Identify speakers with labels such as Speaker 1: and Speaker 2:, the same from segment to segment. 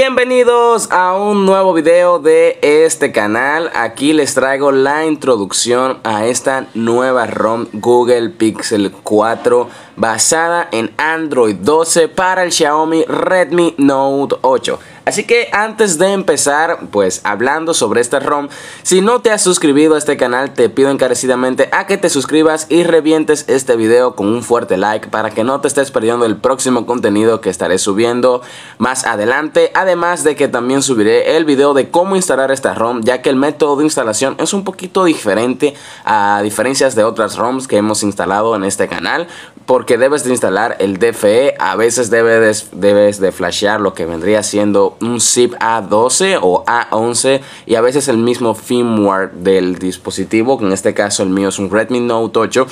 Speaker 1: Bienvenidos a un nuevo video de este canal. Aquí les traigo la introducción a esta nueva ROM Google Pixel 4 basada en Android 12 para el Xiaomi Redmi Note 8. Así que antes de empezar, pues hablando sobre esta ROM, si no te has suscribido a este canal, te pido encarecidamente a que te suscribas y revientes este video con un fuerte like para que no te estés perdiendo el próximo contenido que estaré subiendo más adelante. Además de que también subiré el video de cómo instalar esta ROM, ya que el método de instalación es un poquito diferente a diferencias de otras ROMs que hemos instalado en este canal, porque debes de instalar el DFE, a veces debes debes de flashear lo que vendría siendo un zip A12 o A11 y a veces el mismo firmware del dispositivo, que en este caso el mío es un Redmi Note 8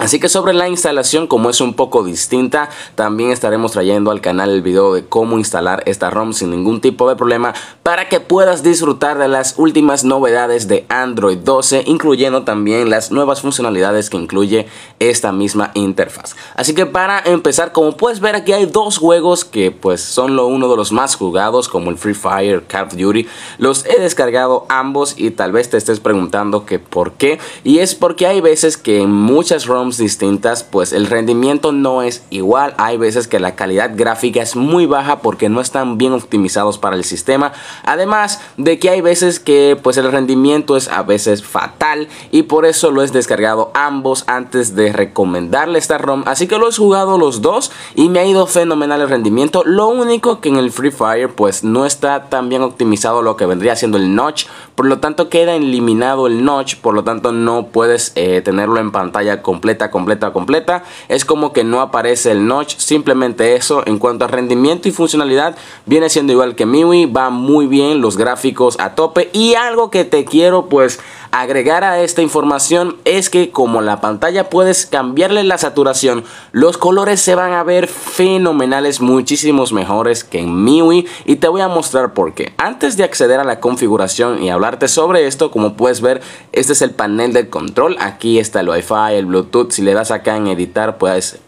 Speaker 1: Así que sobre la instalación, como es un poco distinta, también estaremos trayendo al canal el video de cómo instalar esta ROM sin ningún tipo de problema para que puedas disfrutar de las últimas novedades de Android 12, incluyendo también las nuevas funcionalidades que incluye esta misma interfaz. Así que para empezar, como puedes ver aquí hay dos juegos que pues son uno de los más jugados, como el Free Fire, Call of Duty. Los he descargado ambos y tal vez te estés preguntando que por qué. Y es porque hay veces que muchas ROMs distintas, pues el rendimiento no es igual. Hay veces que la calidad gráfica es muy baja porque no están bien optimizados para el sistema. Además de que hay veces que pues el rendimiento es a veces fatal y por eso lo he descargado ambos antes de recomendarle esta ROM. Así que lo he jugado los dos y me ha ido fenomenal el rendimiento. Lo único que en el Free Fire pues no está tan bien optimizado lo que vendría siendo el notch. Por lo tanto queda eliminado el notch, por lo tanto no puedes eh, tenerlo en pantalla completa completa, completa, Es como que no aparece el notch, simplemente eso. En cuanto a rendimiento y funcionalidad, viene siendo igual que MIUI, va muy bien, los gráficos a tope. Y algo que te quiero pues agregar a esta información es que como la pantalla puedes cambiarle la saturación, los colores se van a ver fenomenales, muchísimos mejores que en MIUI. Y te voy a mostrar por qué. Antes de acceder a la configuración y hablarte sobre esto, como puedes ver, este es el panel de control. Aquí está el Wi-Fi, el Bluetooth si le das acá en editar, puedes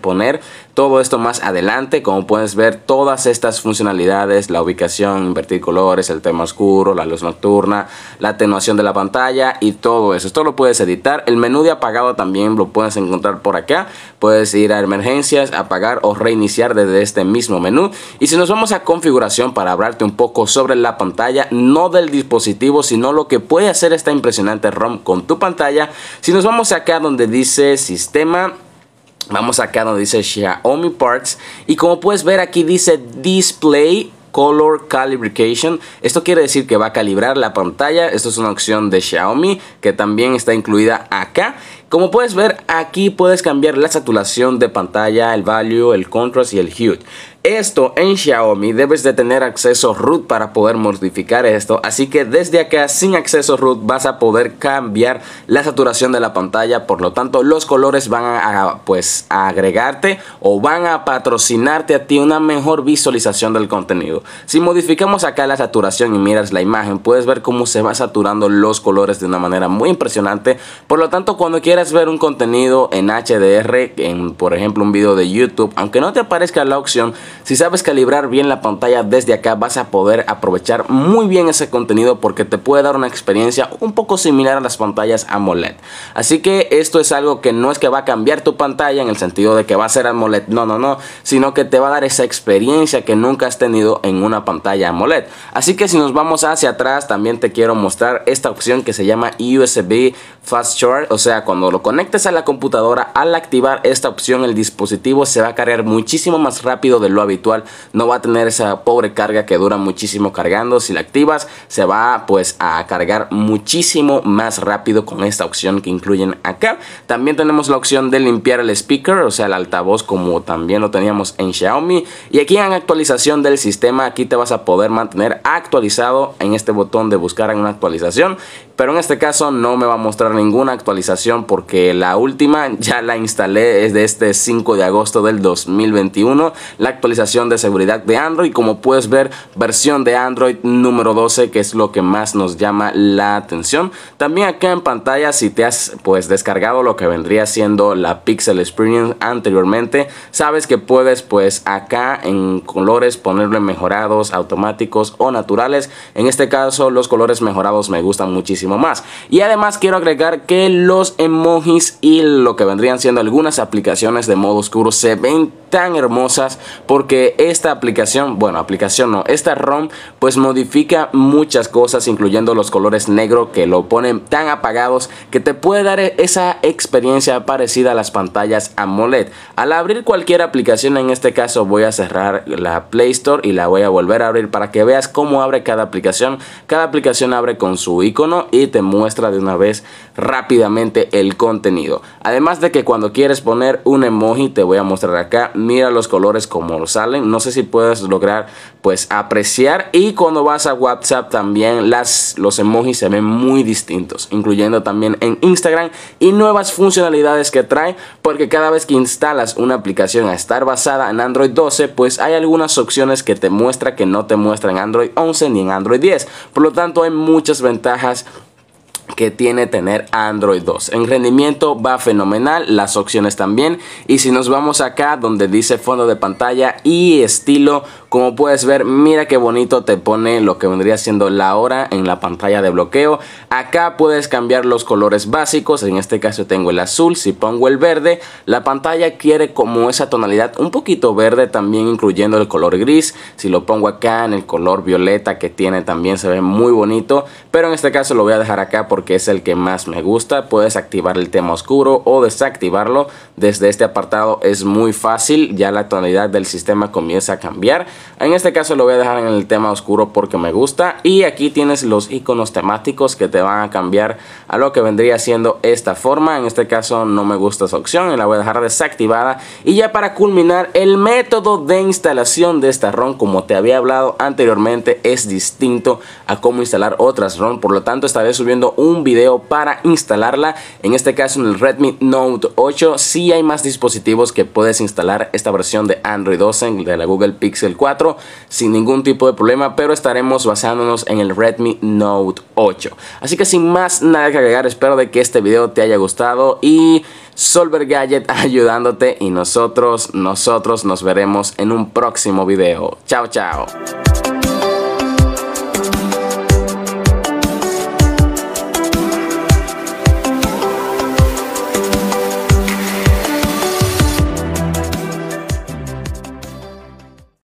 Speaker 1: poner todo esto más adelante, como puedes ver, todas estas funcionalidades, la ubicación, invertir colores, el tema oscuro, la luz nocturna, la atenuación de la pantalla y todo eso. Esto lo puedes editar. El menú de apagado también lo puedes encontrar por acá. Puedes ir a emergencias, apagar o reiniciar desde este mismo menú. Y si nos vamos a configuración para hablarte un poco sobre la pantalla, no del dispositivo, sino lo que puede hacer esta impresionante ROM con tu pantalla. Si nos vamos acá donde dice sistema Vamos acá donde dice Xiaomi Parts y como puedes ver aquí dice Display Color Calibration. Esto quiere decir que va a calibrar la pantalla. Esto es una opción de Xiaomi que también está incluida acá. Como puedes ver, aquí puedes cambiar la saturación de pantalla, el value, el contrast y el hue esto en Xiaomi debes de tener acceso root para poder modificar esto así que desde acá sin acceso root vas a poder cambiar la saturación de la pantalla por lo tanto los colores van a pues agregarte o van a patrocinarte a ti una mejor visualización del contenido si modificamos acá la saturación y miras la imagen puedes ver cómo se va saturando los colores de una manera muy impresionante por lo tanto cuando quieras ver un contenido en HDR en por ejemplo un video de YouTube aunque no te aparezca la opción si sabes calibrar bien la pantalla desde acá vas a poder aprovechar muy bien ese contenido porque te puede dar una experiencia un poco similar a las pantallas AMOLED. Así que esto es algo que no es que va a cambiar tu pantalla en el sentido de que va a ser AMOLED, no, no, no, sino que te va a dar esa experiencia que nunca has tenido en una pantalla AMOLED. Así que si nos vamos hacia atrás también te quiero mostrar esta opción que se llama USB Fast Charge, o sea, cuando lo conectes a la computadora al activar esta opción el dispositivo se va a cargar muchísimo más rápido de lo habitual no va a tener esa pobre carga que dura muchísimo cargando. Si la activas se va pues a cargar muchísimo más rápido con esta opción que incluyen acá. También tenemos la opción de limpiar el speaker, o sea el altavoz como también lo teníamos en Xiaomi. Y aquí en actualización del sistema aquí te vas a poder mantener actualizado en este botón de buscar en una actualización. Pero en este caso no me va a mostrar ninguna actualización porque la última ya la instalé es de este 5 de agosto del 2021. La actualización de seguridad de Android. Como puedes ver, versión de Android número 12, que es lo que más nos llama la atención. También acá en pantalla, si te has pues descargado lo que vendría siendo la Pixel Experience anteriormente, sabes que puedes pues acá en colores ponerle mejorados, automáticos o naturales. En este caso, los colores mejorados me gustan muchísimo más. Y además quiero agregar que los emojis y lo que vendrían siendo algunas aplicaciones de modo oscuro se ven tan hermosas porque esta aplicación, bueno, aplicación no, esta ROM pues modifica muchas cosas incluyendo los colores negro que lo ponen tan apagados que te puede dar e-, esa experiencia parecida a las pantallas AMOLED. Al abrir cualquier aplicación, en este caso voy a cerrar la Play Store y la voy a volver a abrir para que veas cómo abre cada aplicación. Cada aplicación abre con su icono y te muestra de una vez rápidamente el contenido. Además de que cuando quieres poner un emoji te voy a mostrar acá, mira los colores como los no sé si puedes lograr pues apreciar. Y cuando vas a WhatsApp también las, los emojis se ven muy distintos. Incluyendo también en Instagram y nuevas funcionalidades que trae. Porque cada vez que instalas una aplicación a estar basada en Android 12 pues hay algunas opciones que te muestra que no te muestra en Android 11 ni en Android 10. Por lo tanto hay muchas ventajas que tiene tener Android 2. En rendimiento va fenomenal, las opciones también. Y si nos vamos acá donde dice fondo de pantalla y estilo como puedes ver, mira qué bonito te pone lo que vendría siendo la hora en la pantalla de bloqueo. Acá puedes cambiar los colores básicos, en este caso tengo el azul, si pongo el verde, la pantalla quiere como esa tonalidad un poquito verde también incluyendo el color gris. Si lo pongo acá en el color violeta que tiene también se ve muy bonito, pero en este caso lo voy a dejar acá porque es el que más me gusta. Puedes activar el tema oscuro o desactivarlo. Desde este apartado es muy fácil, ya la tonalidad del sistema comienza a cambiar en este caso lo voy a dejar en el tema oscuro porque me gusta. Y aquí tienes los iconos temáticos que te van a cambiar a lo que vendría siendo esta forma. En este caso no me gusta esa opción y la voy a dejar desactivada. Y ya para culminar, el método de instalación de esta ROM, como te había hablado anteriormente, es distinto a cómo instalar otras ROM. Por lo tanto, estaré subiendo un video para instalarla. En este caso, en el Redmi Note 8, si hay más dispositivos que puedes instalar esta versión de Android 12 de la Google Pixel 4 sin ningún tipo de problema, pero estaremos basándonos en el Redmi Note 8. Así que sin más nada que agregar, espero de que este video te haya gustado y Solver Gadget ayudándote y nosotros, nosotros nos veremos en un próximo video. Chao, chao.